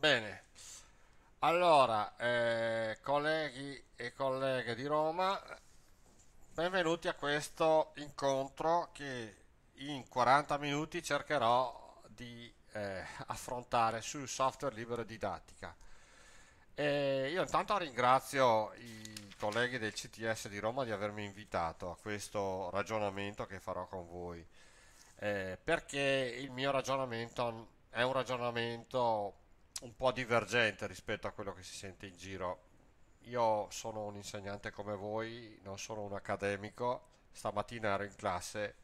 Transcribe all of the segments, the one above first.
Bene, allora eh, colleghi e colleghe di Roma, benvenuti a questo incontro che in 40 minuti cercherò di eh, affrontare sul software libero e didattica. E io intanto ringrazio i colleghi del CTS di Roma di avermi invitato a questo ragionamento che farò con voi, eh, perché il mio ragionamento è un ragionamento un po' divergente rispetto a quello che si sente in giro. Io sono un insegnante come voi, non sono un accademico, stamattina ero in classe,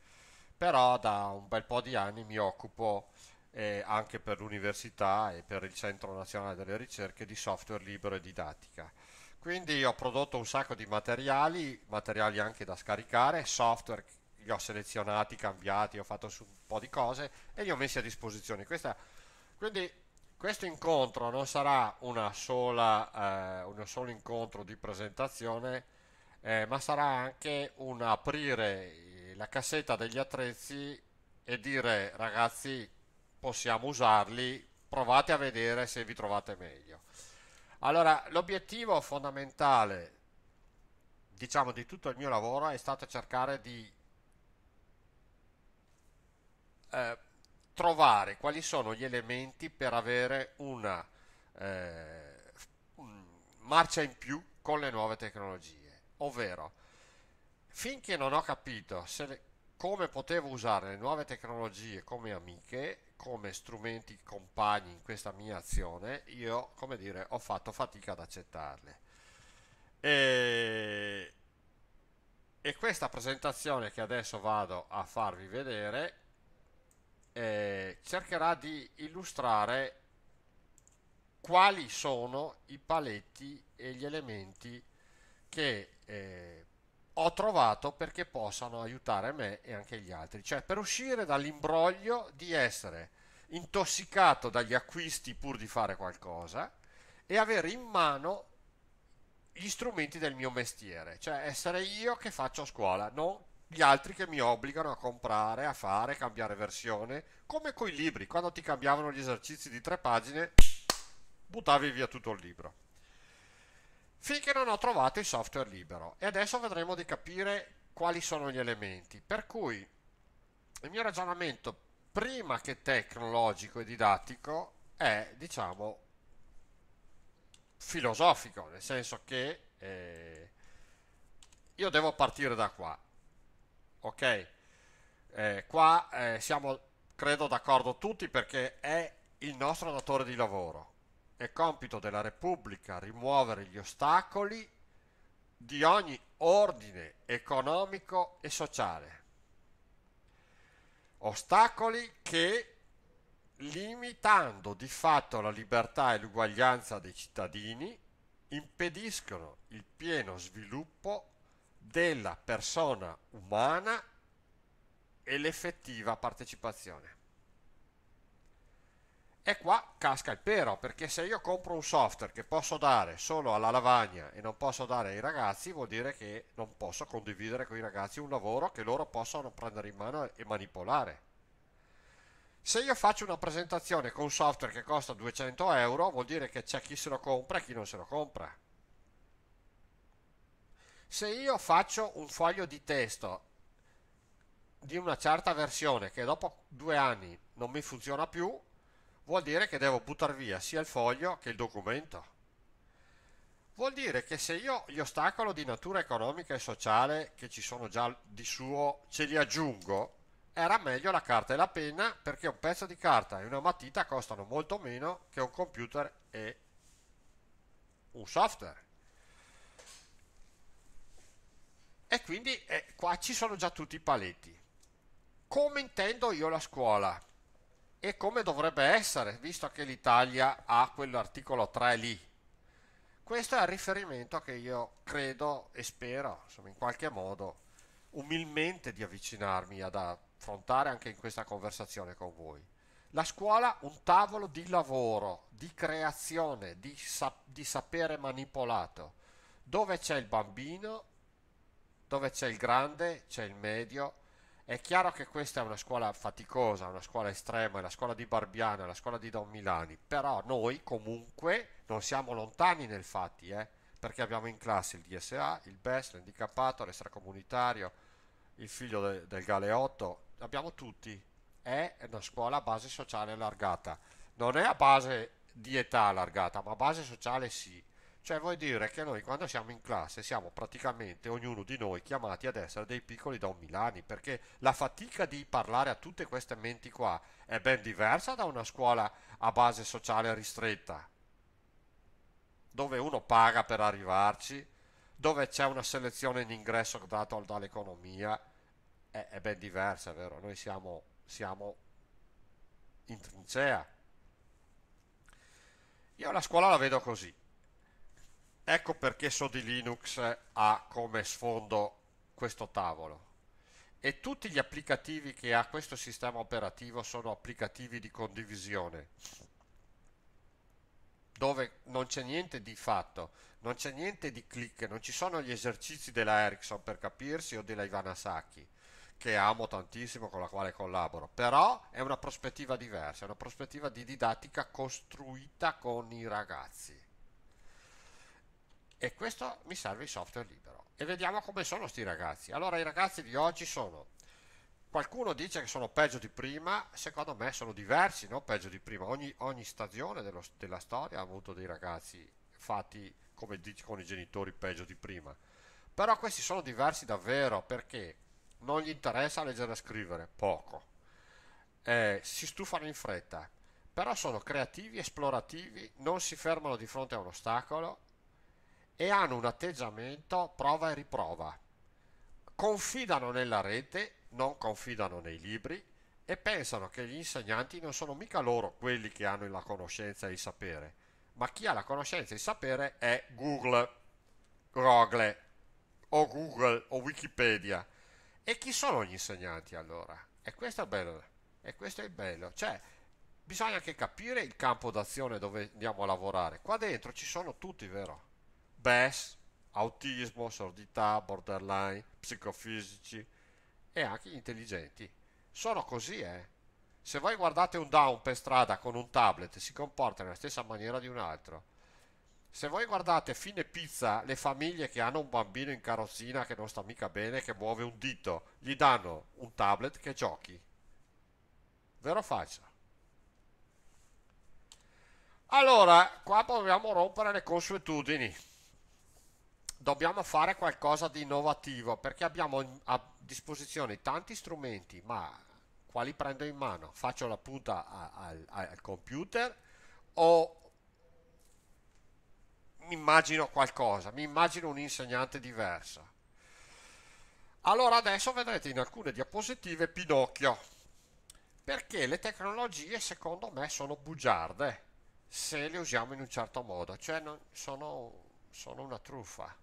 però da un bel po' di anni mi occupo eh, anche per l'università e per il Centro Nazionale delle Ricerche di software libero e didattica. Quindi ho prodotto un sacco di materiali, materiali anche da scaricare, software li ho selezionati, cambiati, ho fatto su un po' di cose e li ho messi a disposizione. Questa, quindi questo incontro non sarà sola, eh, un solo incontro di presentazione, eh, ma sarà anche un aprire la cassetta degli attrezzi e dire ragazzi possiamo usarli, provate a vedere se vi trovate meglio. Allora, l'obiettivo fondamentale, diciamo, di tutto il mio lavoro è stato cercare di eh, trovare quali sono gli elementi per avere una eh, marcia in più con le nuove tecnologie. Ovvero, finché non ho capito le, come potevo usare le nuove tecnologie come amiche, come strumenti compagni in questa mia azione, io, come dire, ho fatto fatica ad accettarle. E, e questa presentazione che adesso vado a farvi vedere eh, cercherà di illustrare quali sono i paletti e gli elementi che eh, ho trovato perché possano aiutare me e anche gli altri, cioè per uscire dall'imbroglio di essere intossicato dagli acquisti pur di fare qualcosa e avere in mano gli strumenti del mio mestiere, cioè essere io che faccio scuola, non gli altri che mi obbligano a comprare, a fare, cambiare versione, come coi libri, quando ti cambiavano gli esercizi di tre pagine, buttavi via tutto il libro. Finché non ho trovato il software libero e adesso vedremo di capire quali sono gli elementi. Per cui il mio ragionamento, prima che tecnologico e didattico, è diciamo filosofico, nel senso che eh, io devo partire da qua ok? Eh, qua eh, siamo, credo, d'accordo tutti perché è il nostro datore di lavoro. È compito della Repubblica rimuovere gli ostacoli di ogni ordine economico e sociale. Ostacoli che, limitando di fatto la libertà e l'uguaglianza dei cittadini, impediscono il pieno sviluppo della persona umana e l'effettiva partecipazione. E qua casca il pero, perché se io compro un software che posso dare solo alla lavagna e non posso dare ai ragazzi, vuol dire che non posso condividere con i ragazzi un lavoro che loro possono prendere in mano e manipolare. Se io faccio una presentazione con un software che costa 200 euro, vuol dire che c'è chi se lo compra e chi non se lo compra. Se io faccio un foglio di testo di una certa versione che dopo due anni non mi funziona più, vuol dire che devo buttare via sia il foglio che il documento. Vuol dire che se io gli ostacoli di natura economica e sociale che ci sono già di suo ce li aggiungo, era meglio la carta e la penna perché un pezzo di carta e una matita costano molto meno che un computer e un software. e quindi eh, qua ci sono già tutti i paletti. Come intendo io la scuola e come dovrebbe essere, visto che l'Italia ha quell'articolo 3 lì. Questo è il riferimento che io credo e spero, insomma, in qualche modo, umilmente di avvicinarmi ad affrontare anche in questa conversazione con voi. La scuola un tavolo di lavoro, di creazione, di, sa di sapere manipolato, dove c'è il bambino dove c'è il grande, c'è il medio. È chiaro che questa è una scuola faticosa, una scuola estrema, è la scuola di Barbiano, è la scuola di Don Milani, però noi comunque non siamo lontani nel fatti, eh? perché abbiamo in classe il DSA, il BES, l'handicappato, l'extracomunitario, il figlio de del Galeotto, abbiamo tutti. È una scuola a base sociale allargata, non è a base di età allargata, ma a base sociale sì. Cioè vuol dire che noi quando siamo in classe siamo praticamente ognuno di noi chiamati ad essere dei piccoli Don Milani, perché la fatica di parlare a tutte queste menti qua è ben diversa da una scuola a base sociale ristretta, dove uno paga per arrivarci, dove c'è una selezione in ingresso data dall'economia, è, è, ben diversa, vero? Noi siamo, siamo in trincea. Io la scuola la vedo così Ecco perché So Linux ha come sfondo questo tavolo. E tutti gli applicativi che ha questo sistema operativo sono applicativi di condivisione, dove non c'è niente di fatto, non c'è niente di click, non ci sono gli esercizi della Ericsson per capirsi o della Ivana Sacchi che amo tantissimo, con la quale collaboro, però è una prospettiva diversa, è una prospettiva di didattica costruita con i ragazzi e questo mi serve il software libero. E vediamo come sono sti ragazzi. Allora i ragazzi di oggi sono, qualcuno dice che sono peggio di prima, secondo me sono diversi, non peggio di prima, ogni, ogni stagione dello, della storia ha avuto dei ragazzi fatti come dice con i genitori peggio di prima. Però questi sono diversi davvero perché non gli interessa leggere e scrivere, poco. Eh, si stufano in fretta, però sono creativi, esplorativi, non si fermano di fronte a un ostacolo e hanno un atteggiamento prova e riprova. Confidano nella rete, non confidano nei libri e pensano che gli insegnanti non sono mica loro quelli che hanno la conoscenza e il sapere, ma chi ha la conoscenza e il sapere è Google, Google o Google o Wikipedia. E chi sono gli insegnanti allora? E questo è bello, e questo è il bello. Cioè, bisogna anche capire il campo d'azione dove andiamo a lavorare. Qua dentro ci sono tutti, vero? BES, autismo, sordità, borderline, psicofisici e anche gli intelligenti. Sono così, eh. Se voi guardate un down per strada con un tablet, si comporta nella stessa maniera di un altro. Se voi guardate fine pizza, le famiglie che hanno un bambino in carrozzina che non sta mica bene, che muove un dito, gli danno un tablet che giochi. Vero faccia? Allora, qua proviamo a rompere le consuetudini dobbiamo fare qualcosa di innovativo perché abbiamo a disposizione tanti strumenti, ma quali prendo in mano? Faccio la punta a, a, al computer o mi immagino qualcosa, mi immagino un insegnante diverso. Allora adesso vedrete in alcune diapositive Pinocchio, perché le tecnologie secondo me sono bugiarde se le usiamo in un certo modo, cioè sono, sono una truffa.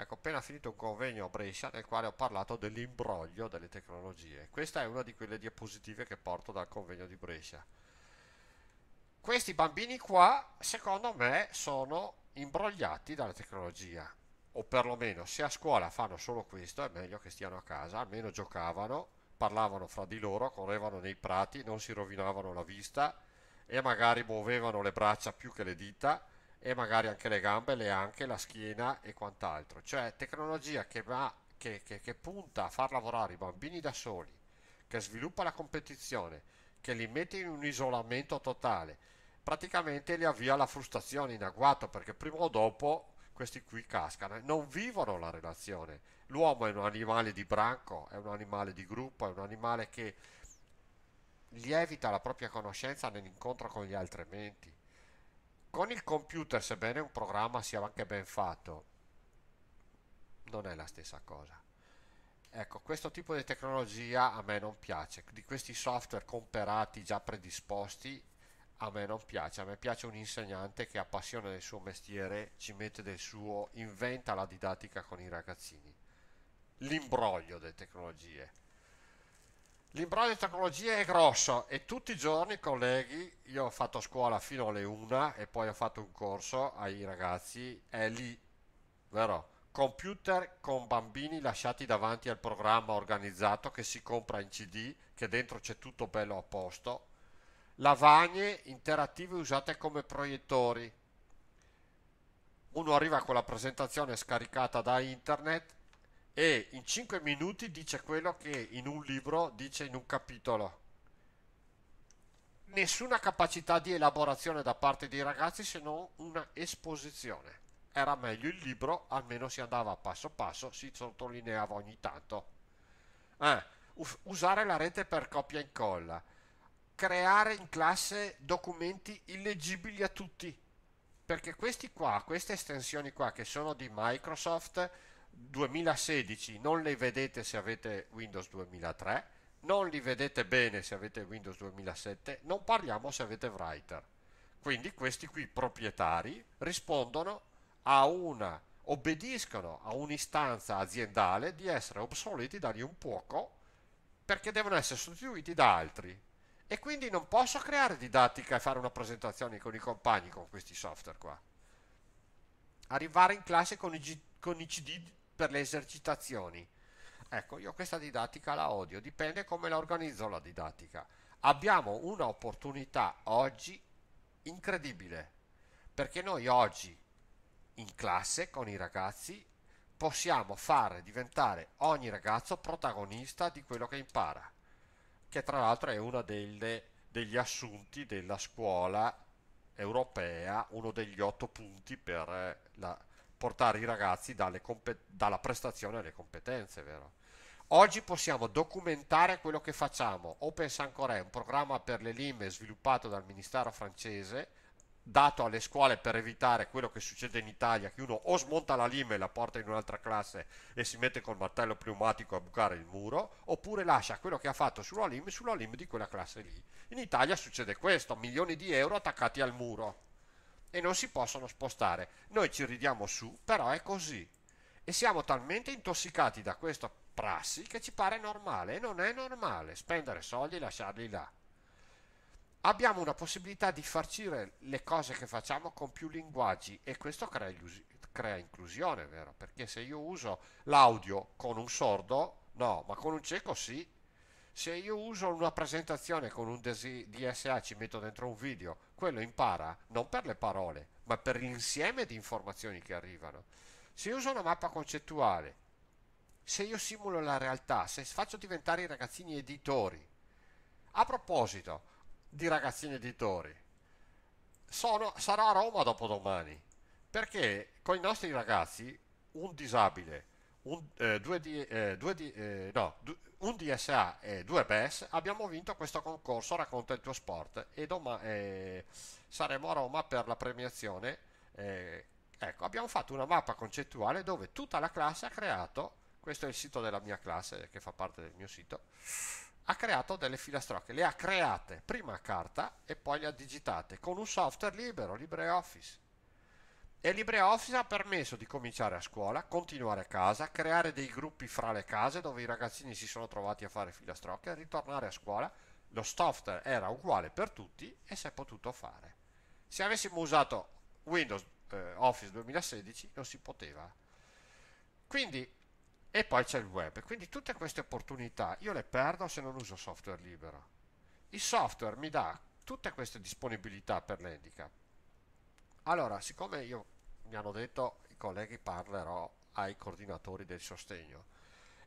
Ecco, appena finito un convegno a Brescia nel quale ho parlato dell'imbroglio delle tecnologie. Questa è una di quelle diapositive che porto dal convegno di Brescia. Questi bambini qua, secondo me, sono imbrogliati dalla tecnologia. O perlomeno, se a scuola fanno solo questo, è meglio che stiano a casa, almeno giocavano, parlavano fra di loro, correvano nei prati, non si rovinavano la vista e magari muovevano le braccia più che le dita e magari anche le gambe, le anche, la schiena e quant'altro. Cioè tecnologia che, va, che, che, che punta a far lavorare i bambini da soli, che sviluppa la competizione, che li mette in un isolamento totale, praticamente li avvia alla frustrazione in agguato perché prima o dopo questi qui cascano, non vivono la relazione. L'uomo è un animale di branco, è un animale di gruppo, è un animale che lievita la propria conoscenza nell'incontro con gli altri menti con il computer, sebbene un programma sia anche ben fatto, non è la stessa cosa. Ecco, questo tipo di tecnologia a me non piace, di questi software comperati già predisposti a me non piace, a me piace un insegnante che ha passione del suo mestiere, ci mette del suo, inventa la didattica con i ragazzini. L'imbroglio delle tecnologie. L'imbroglio di tecnologia è grosso e tutti i giorni, colleghi, io ho fatto scuola fino alle una e poi ho fatto un corso ai ragazzi, è lì, vero? Computer con bambini lasciati davanti al programma organizzato che si compra in CD, che dentro c'è tutto bello a posto, lavagne interattive usate come proiettori. Uno arriva con la presentazione scaricata da internet, e in 5 minuti dice quello che in un libro dice in un capitolo. Nessuna capacità di elaborazione da parte dei ragazzi se non una esposizione. Era meglio il libro, almeno si andava passo passo, si sottolineava ogni tanto. Eh, usare la rete per copia e incolla. Creare in classe documenti illeggibili a tutti. Perché questi qua, queste estensioni qua che sono di Microsoft, 2016 non le vedete se avete Windows 2003, non li vedete bene se avete Windows 2007, non parliamo se avete Writer. Quindi questi qui proprietari rispondono a una, obbediscono a un'istanza aziendale di essere obsoleti da lì un poco perché devono essere sostituiti da altri. E quindi non posso creare didattica e fare una presentazione con i compagni con questi software qua. Arrivare in classe con i, con i CD per le esercitazioni. Ecco, io questa didattica la odio, dipende come la organizzo la didattica. Abbiamo un'opportunità oggi incredibile, perché noi oggi in classe con i ragazzi possiamo fare diventare ogni ragazzo protagonista di quello che impara, che tra l'altro è uno delle, degli assunti della scuola europea, uno degli otto punti per la, portare i ragazzi dalla prestazione alle competenze, vero? Oggi possiamo documentare quello che facciamo. Open Sancor è un programma per le lime sviluppato dal Ministero francese, dato alle scuole per evitare quello che succede in Italia, che uno o smonta la lima e la porta in un'altra classe e si mette col martello pneumatico a bucare il muro, oppure lascia quello che ha fatto sulla LIM sulla LIM di quella classe lì. In Italia succede questo, milioni di euro attaccati al muro e non si possono spostare. Noi ci ridiamo su, però è così. E siamo talmente intossicati da questa prassi che ci pare normale e non è normale spendere soldi e lasciarli là. Abbiamo una possibilità di farcire le cose che facciamo con più linguaggi e questo crea, crea inclusione, vero? Perché se io uso l'audio con un sordo, no, ma con un cieco sì, se io uso una presentazione con un DSA ci metto dentro un video, quello impara non per le parole, ma per l'insieme di informazioni che arrivano. Se io uso una mappa concettuale, se io simulo la realtà, se faccio diventare i ragazzini editori. A proposito di ragazzini editori, sono, sarò a Roma dopodomani, perché con i nostri ragazzi un disabile, un, eh, due, di, eh, due, di, eh, no, un DSA e due PES abbiamo vinto questo concorso Racconta il tuo sport e domani eh, saremo a Roma per la premiazione. Eh, ecco, abbiamo fatto una mappa concettuale dove tutta la classe ha creato, questo è il sito della mia classe che fa parte del mio sito, ha creato delle filastrocche, le ha create prima a carta e poi le ha digitate con un software libero, LibreOffice e LibreOffice ha permesso di cominciare a scuola, continuare a casa, creare dei gruppi fra le case dove i ragazzini si sono trovati a fare filastrocche, ritornare a scuola. Lo software era uguale per tutti e si è potuto fare. Se avessimo usato Windows eh, Office 2016 non si poteva. Quindi, e poi c'è il web. Quindi tutte queste opportunità io le perdo se non uso software libero. Il software mi dà tutte queste disponibilità per l'handicap allora, siccome io, mi hanno detto i colleghi parlerò ai coordinatori del sostegno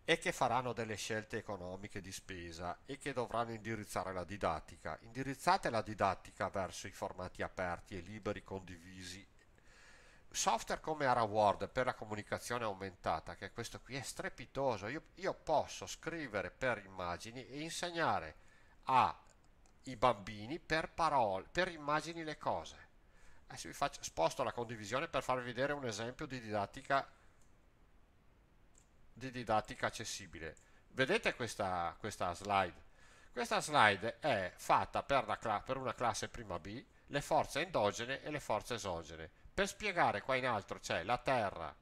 e che faranno delle scelte economiche di spesa e che dovranno indirizzare la didattica. Indirizzate la didattica verso i formati aperti e liberi condivisi. Software come AraWord per la comunicazione aumentata, che questo qui è strepitoso, io, io posso scrivere per immagini e insegnare ai bambini per parole, per immagini le cose Adesso eh vi faccio, sposto la condivisione per farvi vedere un esempio di didattica, di didattica accessibile. Vedete questa, questa slide? Questa slide è fatta per, per una classe prima B, le forze endogene e le forze esogene. Per spiegare qua in alto c'è la Terra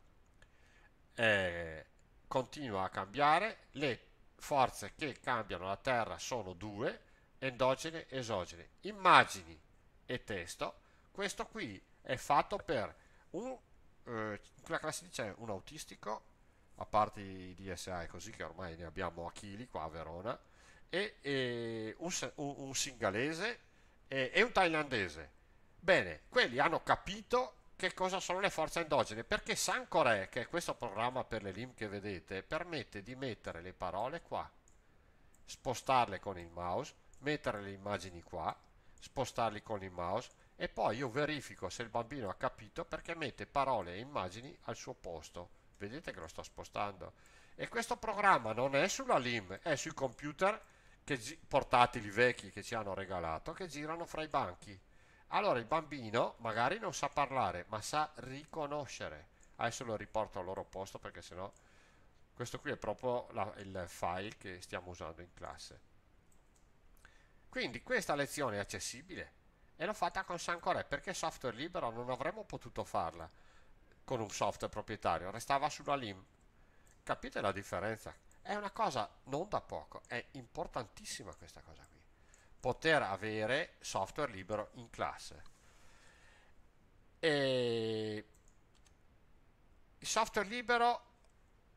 eh, continua a cambiare, le forze che cambiano la Terra sono due, endogene e esogene. Immagini e testo questo qui è fatto per un, eh, quella classe c'è un autistico, a parte i DSA e così, che ormai ne abbiamo a chili qua a Verona, e, e un, un, un, singalese e, e un thailandese. Bene, quelli hanno capito che cosa sono le forze endogene, perché Sancore, che è questo programma per le LIM che vedete, permette di mettere le parole qua, spostarle con il mouse, mettere le immagini qua, spostarle con il mouse, e poi io verifico se il bambino ha capito perché mette parole e immagini al suo posto. Vedete che lo sto spostando. E questo programma non è sulla LIM, è sui computer portatili vecchi che ci hanno regalato che girano fra i banchi. Allora il bambino magari non sa parlare, ma sa riconoscere. Adesso lo riporto al loro posto perché sennò questo qui è proprio la, il file che stiamo usando in classe. Quindi questa lezione è accessibile e l'ho fatta con Sancore perché software libero non avremmo potuto farla con un software proprietario, restava sulla LIM. Capite la differenza? È una cosa non da poco, è importantissima questa cosa qui, poter avere software libero in classe. E il software libero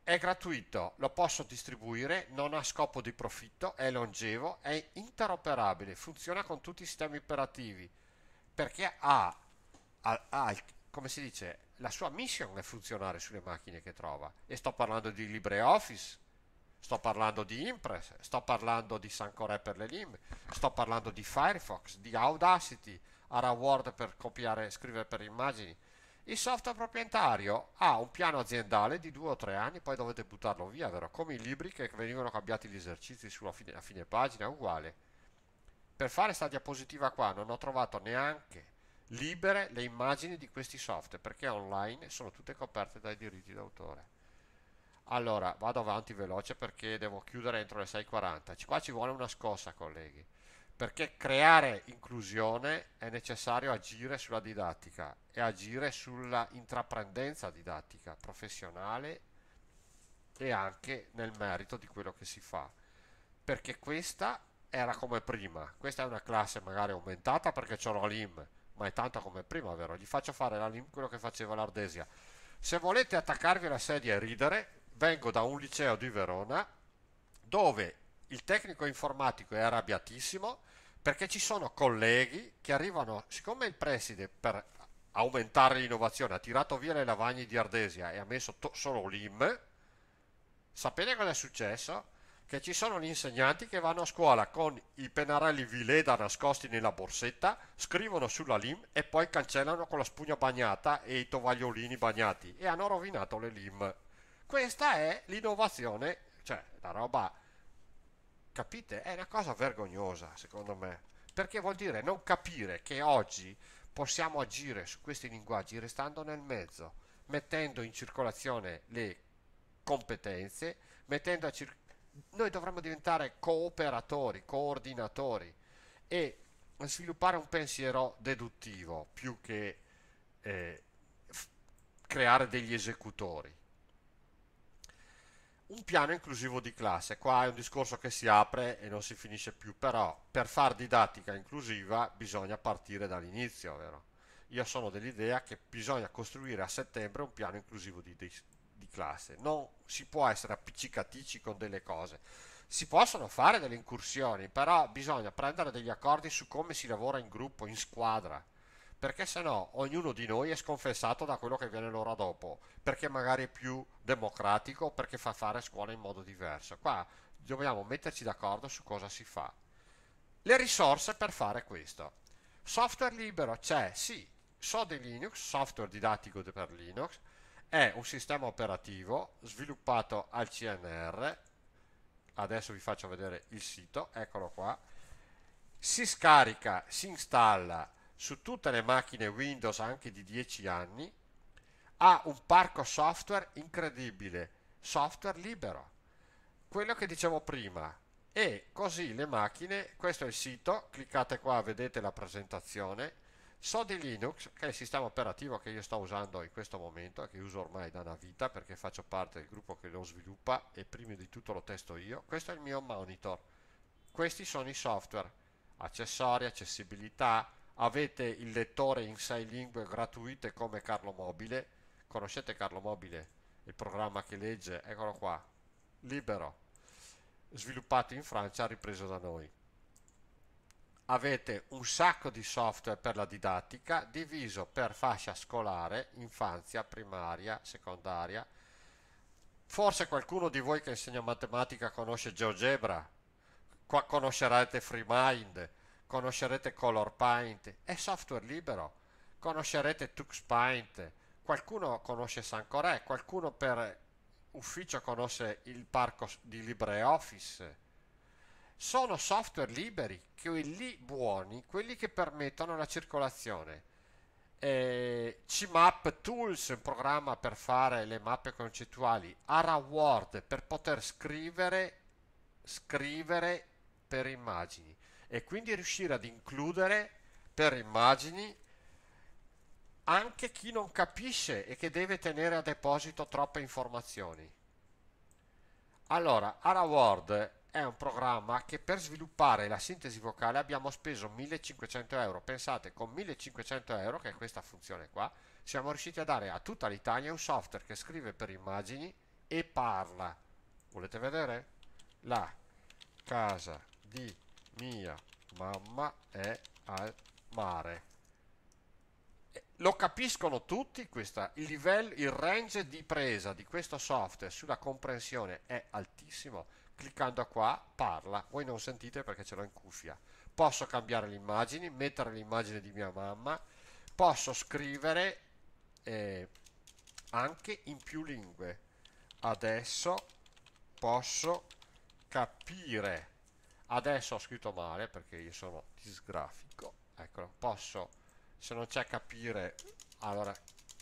è gratuito, lo posso distribuire, non ha scopo di profitto, è longevo, è interoperabile, funziona con tutti i sistemi operativi perché ha, ha, ha come si dice, la sua mission è funzionare sulle macchine che trova. E sto parlando di LibreOffice, sto parlando di Impress, sto parlando di Sancorè per le LIM, sto parlando di Firefox, di Audacity, Ara Word per copiare e scrivere per immagini. Il software proprietario ha un piano aziendale di due o tre anni, poi dovete buttarlo via, vero? Come i libri che venivano cambiati gli esercizi sulla fine, a fine pagina, uguale. Per fare questa diapositiva qua non ho trovato neanche libere le immagini di questi software, perché online sono tutte coperte dai diritti d'autore. Allora, vado avanti veloce perché devo chiudere entro le 6.40. Qua ci vuole una scossa, colleghi perché creare inclusione è necessario agire sulla didattica e agire sulla intraprendenza didattica professionale e anche nel merito di quello che si fa perché questa era come prima questa è una classe magari aumentata perché c'ho la LIM ma è tanto come prima vero? gli faccio fare la LIM quello che faceva l'Ardesia se volete attaccarvi alla sedia e ridere vengo da un liceo di Verona dove il tecnico informatico è arrabbiatissimo perché ci sono colleghi che arrivano, siccome il preside per aumentare l'innovazione ha tirato via le lavagne di Ardesia e ha messo solo l'IM, sapete cosa è successo? Che ci sono gli insegnanti che vanno a scuola con i pennarelli Vileda nascosti nella borsetta, scrivono sulla LIM e poi cancellano con la spugna bagnata e i tovagliolini bagnati e hanno rovinato le LIM. Questa è l'innovazione, cioè la roba Capite? È una cosa vergognosa, secondo me, perché vuol dire non capire che oggi possiamo agire su questi linguaggi restando nel mezzo, mettendo in circolazione le competenze, mettendo a circolazione noi dovremmo diventare cooperatori, coordinatori e sviluppare un pensiero deduttivo più che eh, creare degli esecutori un piano inclusivo di classe. Qua è un discorso che si apre e non si finisce più, però per far didattica inclusiva bisogna partire dall'inizio, vero? Io sono dell'idea che bisogna costruire a settembre un piano inclusivo di, di, di, classe. Non si può essere appiccicatici con delle cose. Si possono fare delle incursioni, però bisogna prendere degli accordi su come si lavora in gruppo, in squadra perché se no ognuno di noi è sconfessato da quello che viene l'ora dopo, perché magari è più democratico, perché fa fare scuola in modo diverso. Qua dobbiamo metterci d'accordo su cosa si fa. Le risorse per fare questo. Software libero c'è, sì, so di Linux, software didattico per Linux, è un sistema operativo sviluppato al CNR, adesso vi faccio vedere il sito, eccolo qua, si scarica, si installa, su tutte le macchine Windows anche di 10 anni, ha un parco software incredibile, software libero. Quello che dicevo prima. E così le macchine, questo è il sito, cliccate qua, vedete la presentazione, so di Linux, che è il sistema operativo che io sto usando in questo momento, che uso ormai da una vita perché faccio parte del gruppo che lo sviluppa e prima di tutto lo testo io. Questo è il mio monitor. Questi sono i software, accessori, accessibilità, avete il lettore in 6 lingue gratuite come Carlo Mobile conoscete Carlo Mobile il programma che legge eccolo qua libero sviluppato in Francia ripreso da noi avete un sacco di software per la didattica diviso per fascia scolare infanzia primaria secondaria forse qualcuno di voi che insegna matematica conosce GeoGebra qua conoscerete FreeMind conoscerete ColorPaint, è software libero, conoscerete TuxPaint, qualcuno conosce Sancorè, qualcuno per ufficio conosce il parco di LibreOffice. Sono software liberi, quelli buoni, quelli che permettono la circolazione. Eh, CMAP Tools, un programma per fare le mappe concettuali, ARA Word per poter scrivere, scrivere per immagini e quindi riuscire ad includere per immagini anche chi non capisce e che deve tenere a deposito troppe informazioni. Allora, AraWord è un programma che per sviluppare la sintesi vocale abbiamo speso 1500 euro. Pensate, con 1500 euro, che è questa funzione qua, siamo riusciti a dare a tutta l'Italia un software che scrive per immagini e parla. Volete vedere? La casa di mia mamma è al mare. Lo capiscono tutti, questa, il livello, il range di presa di questo software sulla comprensione è altissimo. Cliccando qua parla, voi non sentite perché ce l'ho in cuffia. Posso cambiare le immagini, mettere l'immagine di mia mamma, posso scrivere eh, anche in più lingue. Adesso posso capire adesso ho scritto male perché io sono disgrafico eccolo posso se non c'è capire allora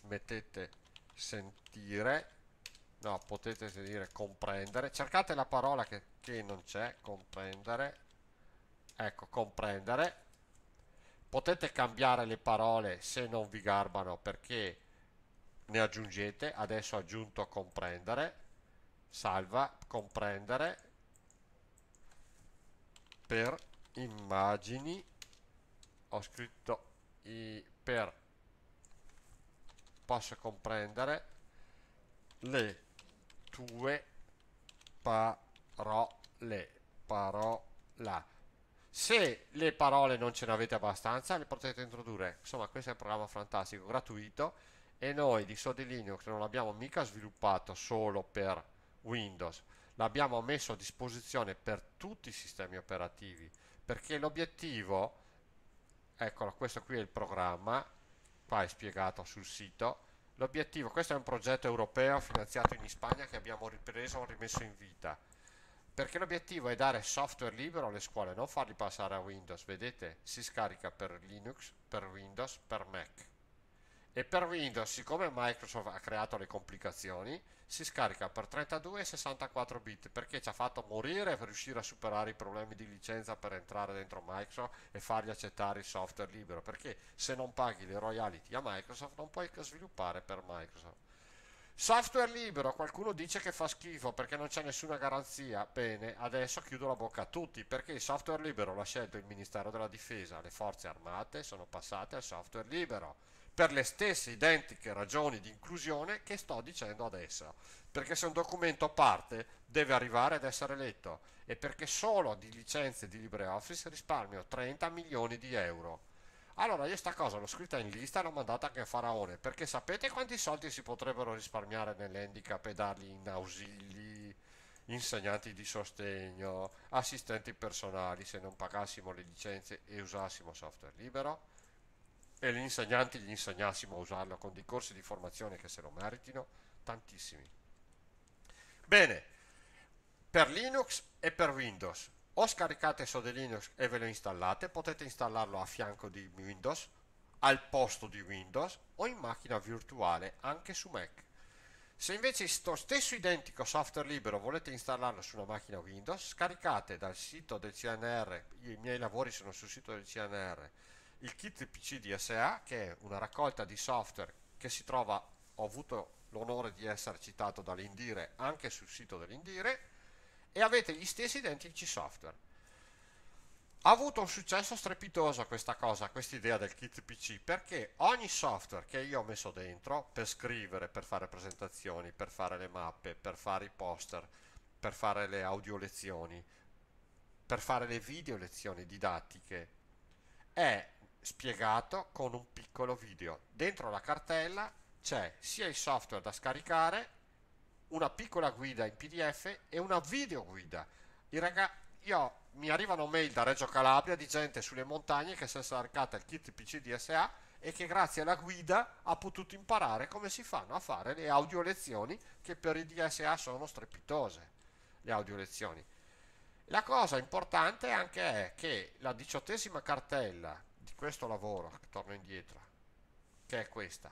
mettete sentire no potete dire comprendere cercate la parola che, che non c'è comprendere ecco comprendere potete cambiare le parole se non vi garbano perché ne aggiungete adesso ho aggiunto comprendere salva comprendere per immagini ho scritto i, per posso comprendere le tue parole parola se le parole non ce ne avete abbastanza le potete introdurre insomma questo è un programma fantastico gratuito e noi di Sodi Linux non l'abbiamo mica sviluppato solo per Windows l'abbiamo messo a disposizione per tutti i sistemi operativi perché l'obiettivo eccolo questo qui è il programma qua è spiegato sul sito l'obiettivo questo è un progetto europeo finanziato in Spagna che abbiamo ripreso e rimesso in vita perché l'obiettivo è dare software libero alle scuole non farli passare a Windows vedete si scarica per Linux per Windows per Mac e per Windows, siccome Microsoft ha creato le complicazioni, si scarica per 32 e 64 bit perché ci ha fatto morire per riuscire a superare i problemi di licenza per entrare dentro Microsoft e fargli accettare il software libero, perché se non paghi le royalty a Microsoft non puoi sviluppare per Microsoft. Software libero, qualcuno dice che fa schifo perché non c'è nessuna garanzia. Bene, adesso chiudo la bocca a tutti perché il software libero l'ha scelto il Ministero della Difesa, le forze armate sono passate al software libero per le stesse identiche ragioni di inclusione che sto dicendo adesso, perché se un documento parte deve arrivare ad essere letto e perché solo di licenze di LibreOffice risparmio 30 milioni di euro. Allora io sta cosa l'ho scritta in lista e l'ho mandata anche a Faraone, perché sapete quanti soldi si potrebbero risparmiare nell'handicap e darli in ausili, insegnanti di sostegno, assistenti personali se non pagassimo le licenze e usassimo software libero? e gli insegnanti gli insegnassimo a usarlo con dei corsi di formazione che se lo meritino, tantissimi. Bene, per Linux e per Windows, o scaricate Sode Linux e ve lo installate, potete installarlo a fianco di Windows, al posto di Windows o in macchina virtuale anche su Mac. Se invece lo stesso identico software libero volete installarlo su una macchina Windows, scaricate dal sito del CNR, i miei lavori sono sul sito del CNR, il kit PC DSA che è una raccolta di software che si trova, ho avuto l'onore di essere citato dall'Indire anche sul sito dell'Indire e avete gli stessi identici software. Ha avuto un successo strepitoso questa cosa, questa idea del kit PC, perché ogni software che io ho messo dentro per scrivere, per fare presentazioni, per fare le mappe, per fare i poster, per fare le audio lezioni, per fare le video lezioni didattiche, è spiegato con un piccolo video. Dentro la cartella c'è sia il software da scaricare, una piccola guida in PDF e una videoguida. I raga, io mi arrivano mail da Reggio Calabria di gente sulle montagne che si è scaricata il kit PC DSA e che grazie alla guida ha potuto imparare come si fanno a fare le audio lezioni che per i DSA sono strepitose. Le audio lezioni. La cosa importante anche è che la diciottesima cartella questo lavoro, torno indietro, che è questa.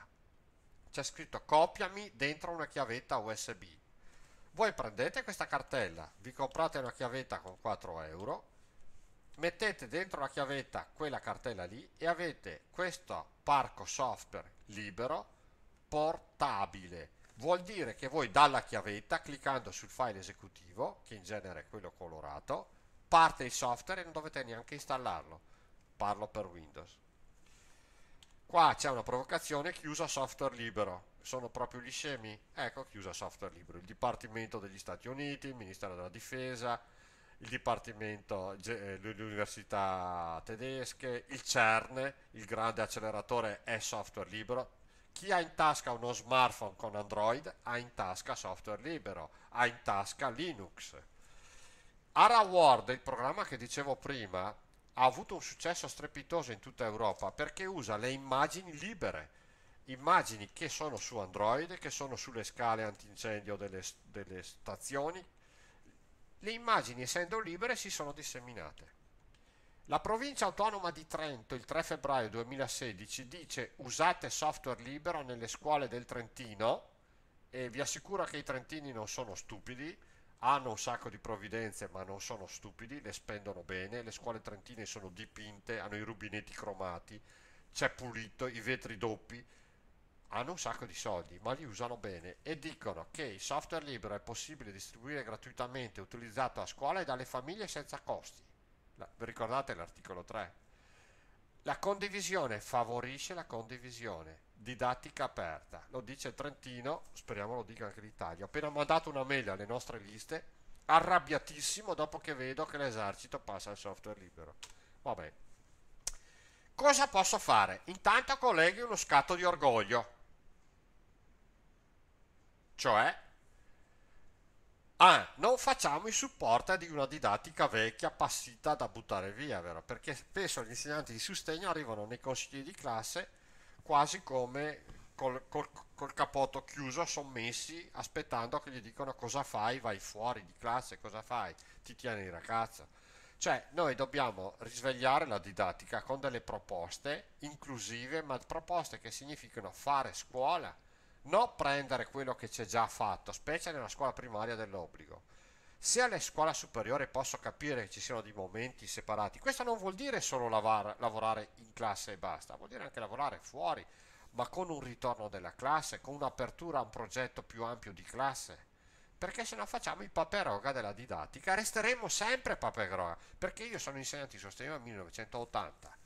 C'è scritto copiami dentro una chiavetta USB. Voi prendete questa cartella, vi comprate una chiavetta con 4 euro, mettete dentro la chiavetta quella cartella lì e avete questo parco software libero portabile. Vuol dire che voi dalla chiavetta, cliccando sul file esecutivo, che in genere è quello colorato, parte il software e non dovete neanche installarlo parlo per Windows qua c'è una provocazione chiusa software libero sono proprio gli scemi? ecco chiusa software libero il Dipartimento degli Stati Uniti il Ministero della Difesa il Dipartimento eh, l'Università tedesche il CERN il grande acceleratore è software libero chi ha in tasca uno smartphone con Android ha in tasca software libero ha in tasca Linux Ara Ward, il programma che dicevo prima, ha avuto un successo strepitoso in tutta Europa perché usa le immagini libere, immagini che sono su Android, che sono sulle scale antincendio delle, delle stazioni. Le immagini essendo libere si sono disseminate. La provincia autonoma di Trento il 3 febbraio 2016 dice usate software libero nelle scuole del Trentino e vi assicuro che i trentini non sono stupidi, hanno un sacco di provvidenze ma non sono stupidi, le spendono bene, le scuole trentine sono dipinte, hanno i rubinetti cromati, c'è pulito, i vetri doppi, hanno un sacco di soldi ma li usano bene e dicono che il software libero è possibile distribuire gratuitamente utilizzato a scuola e dalle famiglie senza costi. Vi ricordate l'articolo 3? La condivisione favorisce la condivisione, didattica aperta, lo dice Trentino, speriamo lo dica anche l'Italia. Ho appena mandato una mail alle nostre liste, arrabbiatissimo dopo che vedo che l'esercito passa al software libero. Vabbè. Cosa posso fare? Intanto colleghi uno scatto di orgoglio. Cioè, Ah, non facciamo i supporta di una didattica vecchia, passita da buttare via, vero? Perché spesso gli insegnanti di sostegno arrivano nei consigli di classe quasi come col, col, col capotto chiuso, sommessi, aspettando che gli dicano cosa fai, vai fuori di classe, cosa fai, ti tieni in ragazza. Cioè, noi dobbiamo risvegliare la didattica con delle proposte inclusive, ma proposte che significano fare scuola non prendere quello che c'è già fatto, specie nella scuola primaria dell'obbligo. Se alla scuola superiore posso capire che ci siano dei momenti separati, questo non vuol dire solo lavar, lavorare in classe e basta, vuol dire anche lavorare fuori, ma con un ritorno della classe, con un'apertura a un progetto più ampio di classe. Perché se no facciamo il paperoga della didattica, resteremo sempre paperoga, perché io sono insegnante di sostegno nel 1980,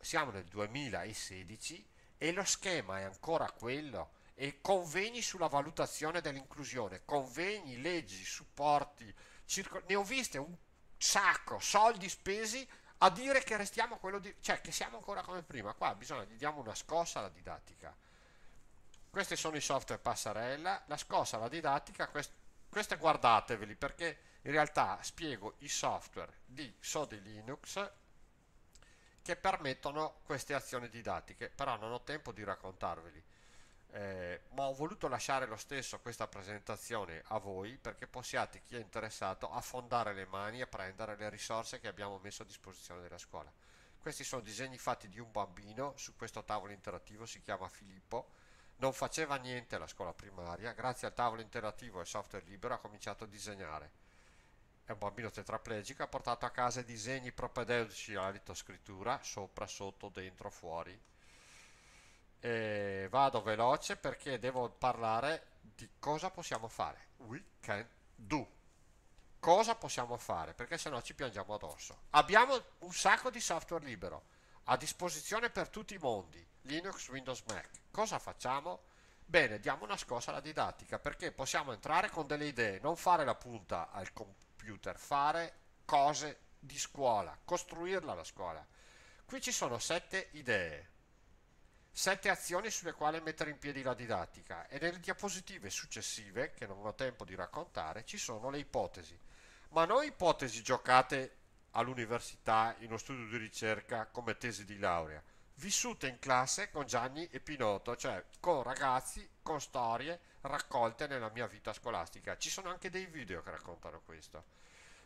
siamo nel 2016 e lo schema è ancora quello e convegni sulla valutazione dell'inclusione, convegni, leggi, supporti, circo... ne ho viste un sacco, soldi spesi a dire che restiamo quello di... cioè che siamo ancora come prima, qua bisogna gli diamo una scossa alla didattica. Questi sono i software passarella, la scossa alla didattica, quest... queste guardateveli perché in realtà spiego i software di Sodi Linux che permettono queste azioni didattiche, però non ho tempo di raccontarveli eh, ma ho voluto lasciare lo stesso questa presentazione a voi perché possiate, chi è interessato, affondare le mani e prendere le risorse che abbiamo messo a disposizione della scuola. Questi sono disegni fatti di un bambino su questo tavolo interattivo, si chiama Filippo, non faceva niente alla scuola primaria, grazie al tavolo interattivo e software libero ha cominciato a disegnare. È un bambino tetraplegico, ha portato a casa disegni propedeutici alla littoscrittura, sopra, sotto, dentro, fuori, e vado veloce perché devo parlare di cosa possiamo fare. We can do. Cosa possiamo fare? Perché sennò ci piangiamo addosso. Abbiamo un sacco di software libero a disposizione per tutti i mondi, Linux, Windows, Mac. Cosa facciamo? Bene, diamo una scossa alla didattica perché possiamo entrare con delle idee, non fare la punta al computer, fare cose di scuola, costruirla la scuola. Qui ci sono sette idee, sette azioni sulle quali mettere in piedi la didattica e nelle diapositive successive, che non ho tempo di raccontare, ci sono le ipotesi, ma non ipotesi giocate all'università in uno studio di ricerca come tesi di laurea, vissute in classe con Gianni e Pinoto, cioè con ragazzi, con storie raccolte nella mia vita scolastica. Ci sono anche dei video che raccontano questo.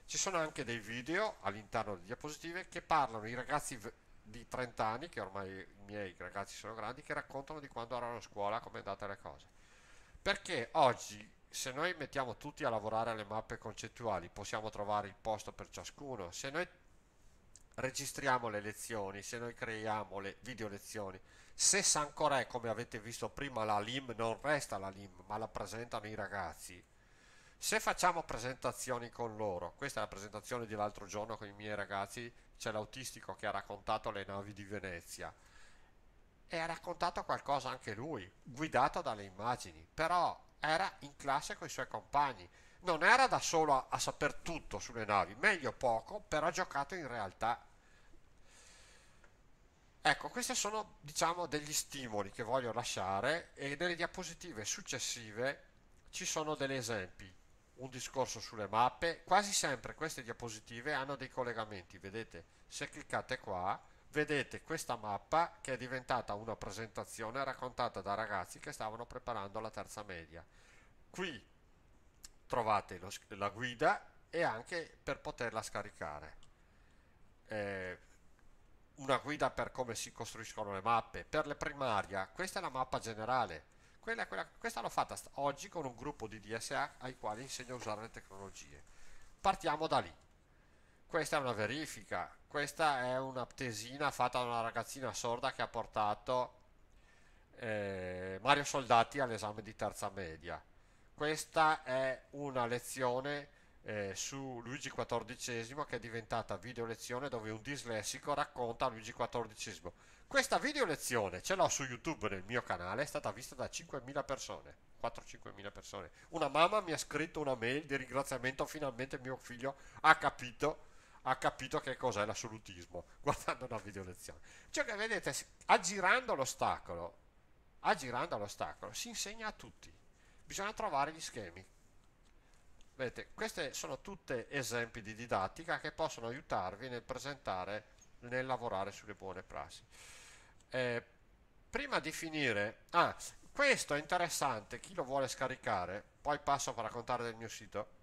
Ci sono anche dei video all'interno delle diapositive che parlano i ragazzi di 30 anni, che ormai i miei ragazzi sono grandi, che raccontano di quando erano a scuola, come è andata le cose. Perché oggi, se noi mettiamo tutti a lavorare alle mappe concettuali, possiamo trovare il posto per ciascuno. Se noi registriamo le lezioni, se noi creiamo le video lezioni, se Sancorè, come avete visto prima, la LIM non resta la LIM, ma la presentano i ragazzi, se facciamo presentazioni con loro, questa è la presentazione dell'altro giorno con i miei ragazzi c'è cioè l'autistico che ha raccontato le navi di Venezia e ha raccontato qualcosa anche lui, guidato dalle immagini, però era in classe con i suoi compagni, non era da solo a, a saper tutto sulle navi, meglio poco, però ha giocato in realtà. Ecco, questi sono diciamo degli stimoli che voglio lasciare e nelle diapositive successive ci sono degli esempi un discorso sulle mappe, quasi sempre queste diapositive hanno dei collegamenti, vedete, se cliccate qua vedete questa mappa che è diventata una presentazione raccontata da ragazzi che stavano preparando la terza media. Qui trovate lo, la guida e anche per poterla scaricare. Eh, una guida per come si costruiscono le mappe. Per le primaria, questa è la mappa generale quella, quella, questa l'ho fatta oggi con un gruppo di DSA ai quali insegno a usare le tecnologie. Partiamo da lì. Questa è una verifica, questa è una tesina fatta da una ragazzina sorda che ha portato eh, Mario Soldati all'esame di terza media. Questa è una lezione eh, su Luigi XIV che è diventata video lezione dove un dislessico racconta Luigi XIV questa video lezione ce l'ho su YouTube nel mio canale, è stata vista da 5.000 persone. 4-5.000 persone. Una mamma mi ha scritto una mail di ringraziamento, finalmente mio figlio ha capito, ha capito che cos'è l'assolutismo guardando una video lezione. Cioè che vedete, aggirando l'ostacolo, aggirando l'ostacolo, si insegna a tutti. Bisogna trovare gli schemi. Vedete, questi sono tutti esempi di didattica che possono aiutarvi nel presentare nel lavorare sulle buone prassi. Eh, prima di finire, ah, questo è interessante, chi lo vuole scaricare, poi passo a raccontare del mio sito,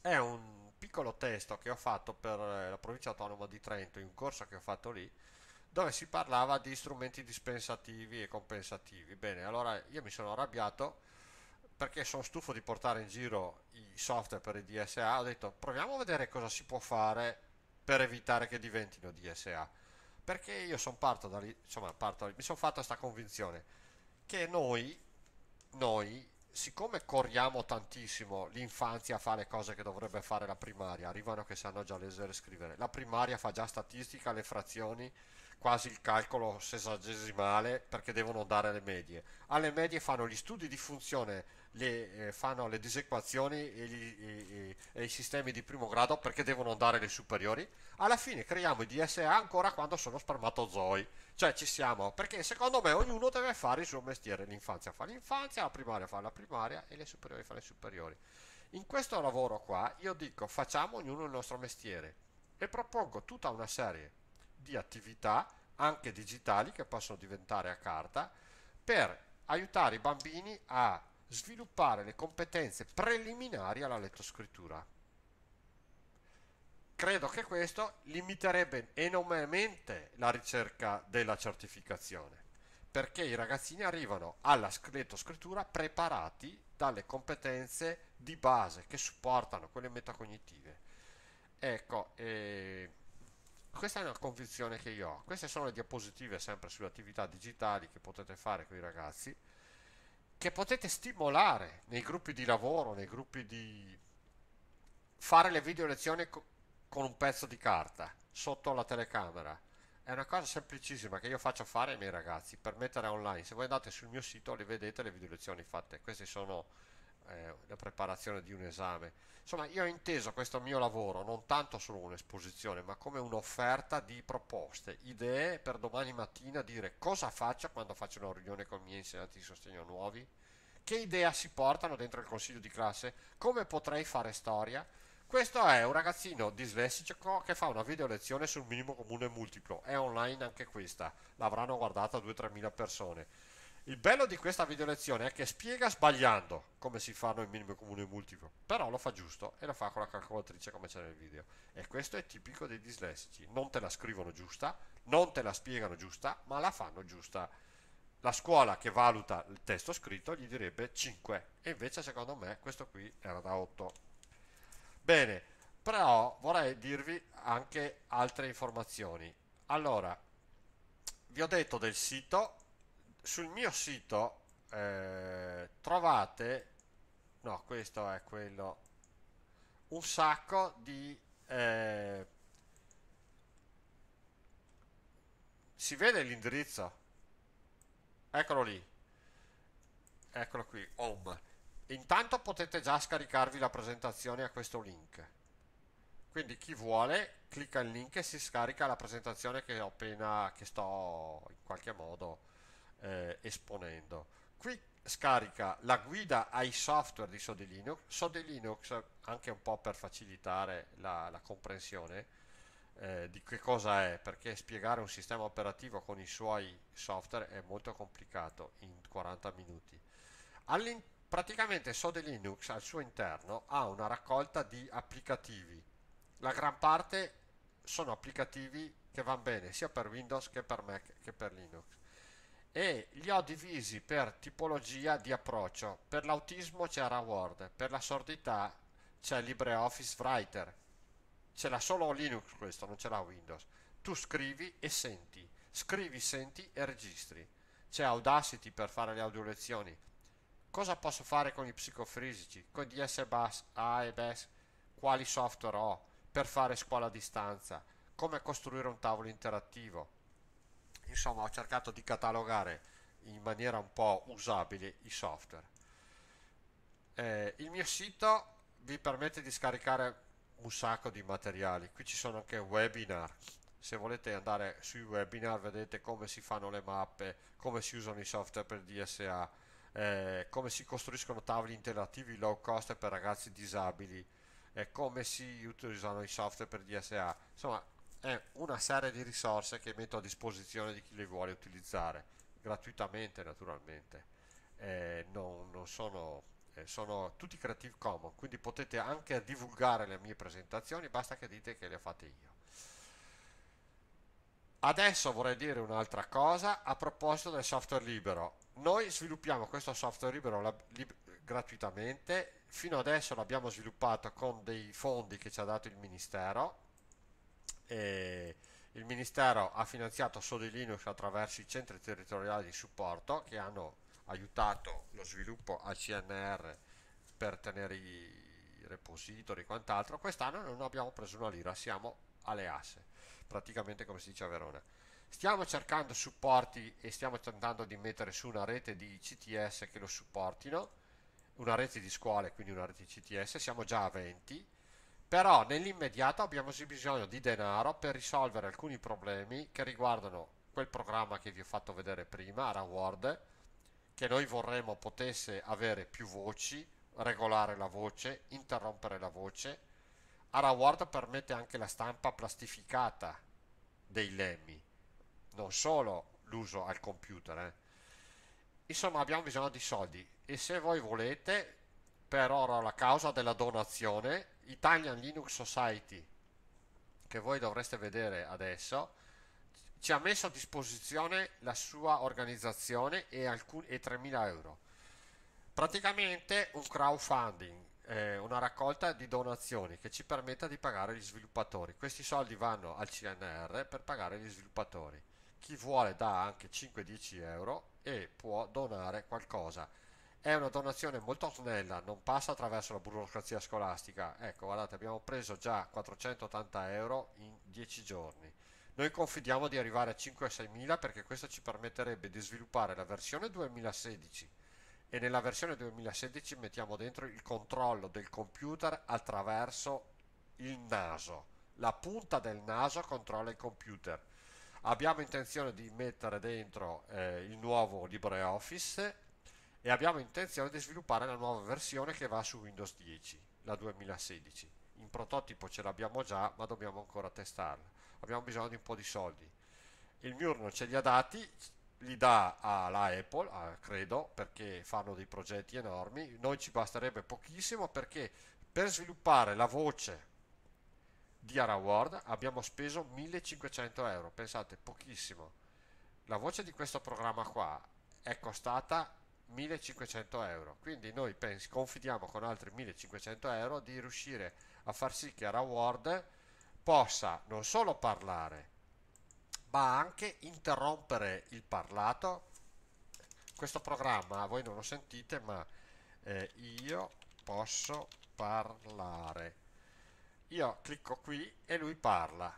è un piccolo testo che ho fatto per eh, la provincia autonoma di Trento, in un corso che ho fatto lì, dove si parlava di strumenti dispensativi e compensativi. Bene, allora io mi sono arrabbiato perché sono stufo di portare in giro i software per il DSA, ho detto proviamo a vedere cosa si può fare per evitare che diventino DSA. Perché io sono parto da lì, insomma, parto mi sono fatto questa convinzione che noi, noi, siccome corriamo tantissimo l'infanzia fa le cose che dovrebbe fare la primaria, arrivano che sanno già leggere e scrivere, la primaria fa già statistica, le frazioni, quasi il calcolo sesagesimale perché devono dare le medie. Alle medie fanno gli studi di funzione, le, eh, fanno le disequazioni e, gli, e, e, i sistemi di primo grado perché devono dare le superiori. Alla fine creiamo i DSA ancora quando sono spermatozoi. Cioè ci siamo, perché secondo me ognuno deve fare il suo mestiere. L'infanzia fa l'infanzia, la primaria fa la primaria e le superiori fa le superiori. In questo lavoro qua io dico facciamo ognuno il nostro mestiere e propongo tutta una serie di attività anche digitali che possono diventare a carta per aiutare i bambini a sviluppare le competenze preliminari alla lettoscrittura. Credo che questo limiterebbe enormemente la ricerca della certificazione, perché i ragazzini arrivano alla lettoscrittura preparati dalle competenze di base che supportano quelle metacognitive. Ecco, eh, questa è una convinzione che io ho. Queste sono le diapositive sempre sulle attività digitali che potete fare con i ragazzi, che potete stimolare nei gruppi di lavoro, nei gruppi di... fare le video lezioni con un pezzo di carta sotto la telecamera. È una cosa semplicissima che io faccio fare ai miei ragazzi per mettere online. Se voi andate sul mio sito le vedete le video lezioni fatte. Queste sono eh, la preparazione di un esame. Insomma, io ho inteso questo mio lavoro non tanto solo un'esposizione, ma come un'offerta di proposte, idee per domani mattina, dire cosa faccio quando faccio una riunione con i miei insegnanti di sostegno nuovi, che idea si portano dentro il consiglio di classe, come potrei fare storia. Questo è un ragazzino dislessico che fa una video lezione sul minimo comune multiplo. È online anche questa, l'avranno guardata 2-3 mila persone il bello di questa video lezione è che spiega sbagliando come si fanno il minimo comune multiplo, però lo fa giusto e lo fa con la calcolatrice come c'è nel video. E questo è tipico dei dislessici, non te la scrivono giusta, non te la spiegano giusta, ma la fanno giusta. La scuola che valuta il testo scritto gli direbbe 5 e invece secondo me questo qui era da 8. Bene, però vorrei dirvi anche altre informazioni. Allora, vi ho detto del sito sul mio sito eh, trovate, no questo è quello, un sacco di... Eh, si vede l'indirizzo? Eccolo lì. Eccolo qui, home. Intanto potete già scaricarvi la presentazione a questo link. Quindi chi vuole clicca il link e si scarica la presentazione che ho appena che sto in qualche modo eh, esponendo. Qui scarica la guida ai software di Sode Linux, Sode Linux anche un po' per facilitare la, la comprensione eh, di che cosa è, perché spiegare un sistema operativo con i suoi software è molto complicato in 40 minuti. All'in- praticamente Sode Linux al suo interno ha una raccolta di applicativi, la gran parte sono applicativi che vanno bene sia per Windows che per Mac che per Linux e li ho divisi per tipologia di approccio. Per l'autismo c'era Word, per la sordità c'è LibreOffice Writer. Ce l'ha solo Linux questo, non ce l'ha Windows. Tu scrivi e senti, scrivi, senti e registri. C'è Audacity per fare le audio lezioni. Cosa posso fare con i psicofrisici, con DS Bus, BES? quali software ho per fare scuola a distanza, come costruire un tavolo interattivo, insomma ho cercato di catalogare in maniera un po' usabile i software. Eh, il mio sito vi permette di scaricare un sacco di materiali, qui ci sono anche webinar, se volete andare sui webinar vedete come si fanno le mappe, come si usano i software per DSA, eh, come si costruiscono tavoli interattivi low cost per ragazzi disabili, eh, come si utilizzano i software per DSA, insomma è una serie di risorse che metto a disposizione di chi le vuole utilizzare, gratuitamente naturalmente. Eh, non, non sono, eh, sono tutti Creative Commons, quindi potete anche divulgare le mie presentazioni, basta che dite che le ho fatte io. Adesso vorrei dire un'altra cosa a proposito del software libero. Noi sviluppiamo questo software libero lab, lib, gratuitamente, fino adesso l'abbiamo sviluppato con dei fondi che ci ha dato il Ministero, eh, il Ministero ha finanziato Soli Linux attraverso i centri territoriali di supporto che hanno aiutato lo sviluppo ACNR per tenere i repository e quant'altro. Quest'anno non abbiamo preso una lira, siamo alle asse, praticamente come si dice a Verona. Stiamo cercando supporti e stiamo tentando di mettere su una rete di CTS che lo supportino, una rete di scuole, quindi una rete di CTS, siamo già a 20 però nell'immediato abbiamo bisogno di denaro per risolvere alcuni problemi che riguardano quel programma che vi ho fatto vedere prima, Araward, che noi vorremmo potesse avere più voci, regolare la voce, interrompere la voce. Araward permette anche la stampa plastificata dei lemmi, non solo l'uso al computer. Eh. Insomma abbiamo bisogno di soldi e se voi volete, per ora la causa della donazione Italian Linux Society che voi dovreste vedere adesso ci ha messo a disposizione la sua organizzazione e, alcuni, e 3.000 euro praticamente un crowdfunding eh, una raccolta di donazioni che ci permetta di pagare gli sviluppatori questi soldi vanno al CNR per pagare gli sviluppatori chi vuole dà anche 5-10 euro e può donare qualcosa è una donazione molto snella, non passa attraverso la burocrazia scolastica. Ecco, guardate, abbiamo preso già 480 euro in 10 giorni. Noi confidiamo di arrivare a 5 6000 perché questo ci permetterebbe di sviluppare la versione 2016 e nella versione 2016 mettiamo dentro il controllo del computer attraverso il naso. La punta del naso controlla il computer. Abbiamo intenzione di mettere dentro eh, il nuovo LibreOffice e abbiamo intenzione di sviluppare la nuova versione che va su Windows 10, la 2016. In prototipo ce l'abbiamo già, ma dobbiamo ancora testarla. Abbiamo bisogno di un po' di soldi. Il Mur ce li ha dati, li dà alla Apple, credo, perché fanno dei progetti enormi. Noi ci basterebbe pochissimo perché per sviluppare la voce di Araward abbiamo speso 1500 euro, pensate pochissimo. La voce di questo programma qua è costata 1500 euro quindi noi confidiamo con altri 1500 euro di riuscire a far sì che Raward possa non solo parlare ma anche interrompere il parlato questo programma voi non lo sentite ma eh, io posso parlare io clicco qui e lui parla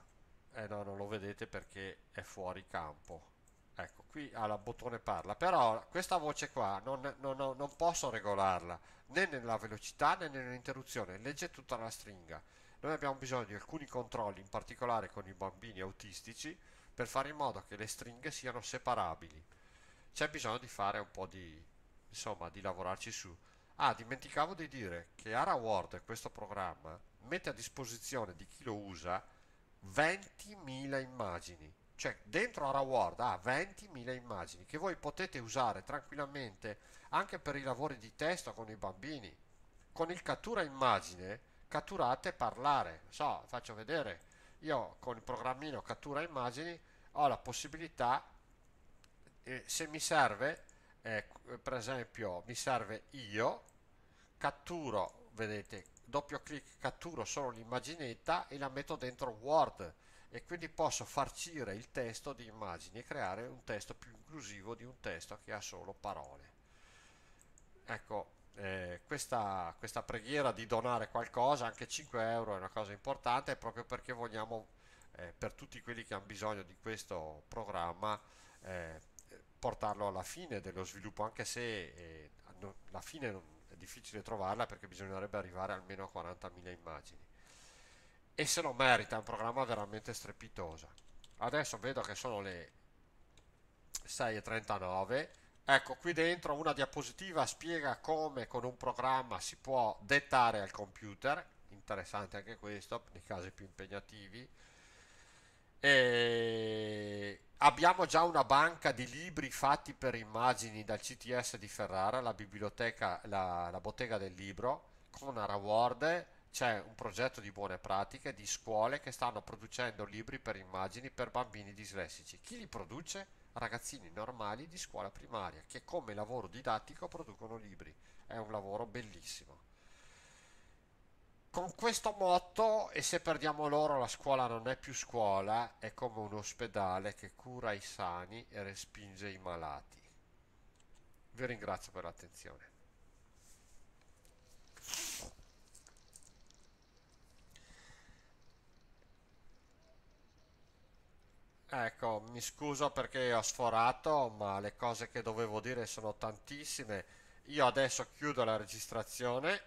eh no non lo vedete perché è fuori campo Ecco, qui al bottone parla, però questa voce qua non, non, non, posso regolarla né nella velocità né nell'interruzione, legge tutta la stringa. Noi abbiamo bisogno di alcuni controlli, in particolare con i bambini autistici, per fare in modo che le stringhe siano separabili. C'è bisogno di fare un po' di, insomma, di lavorarci su. Ah, dimenticavo di dire che AraWord, questo programma, mette a disposizione di chi lo usa 20.000 immagini cioè dentro AraWord ha 20.000 immagini che voi potete usare tranquillamente anche per i lavori di testo con i bambini. Con il cattura immagine catturate parlare. So, faccio vedere, io con il programmino cattura immagini ho la possibilità, eh, se mi serve, eh, per esempio mi serve io, catturo, vedete, doppio clic, catturo solo l'immaginetta e la metto dentro Word e quindi posso farcire il testo di immagini e creare un testo più inclusivo di un testo che ha solo parole. Ecco, eh, questa, questa, preghiera di donare qualcosa, anche 5 euro è una cosa importante, proprio perché vogliamo, eh, per tutti quelli che hanno bisogno di questo programma, eh, portarlo alla fine dello sviluppo, anche se eh, la fine non, è difficile trovarla perché bisognerebbe arrivare almeno a 40.000 immagini e se lo merita, è un programma veramente strepitoso. Adesso vedo che sono le 6.39, ecco qui dentro una diapositiva spiega come con un programma si può dettare al computer, interessante anche questo, nei casi più impegnativi, e abbiamo già una banca di libri fatti per immagini dal CTS di Ferrara, la biblioteca, la, la bottega del libro, con Araward c'è un progetto di buone pratiche di scuole che stanno producendo libri per immagini per bambini dislessici. Chi li produce? Ragazzini normali di scuola primaria che come lavoro didattico producono libri. È un lavoro bellissimo. Con questo motto, e se perdiamo loro la scuola non è più scuola, è come un ospedale che cura i sani e respinge i malati. Vi ringrazio per l'attenzione. Ecco, mi scuso perché ho sforato, ma le cose che dovevo dire sono tantissime. Io adesso chiudo la registrazione.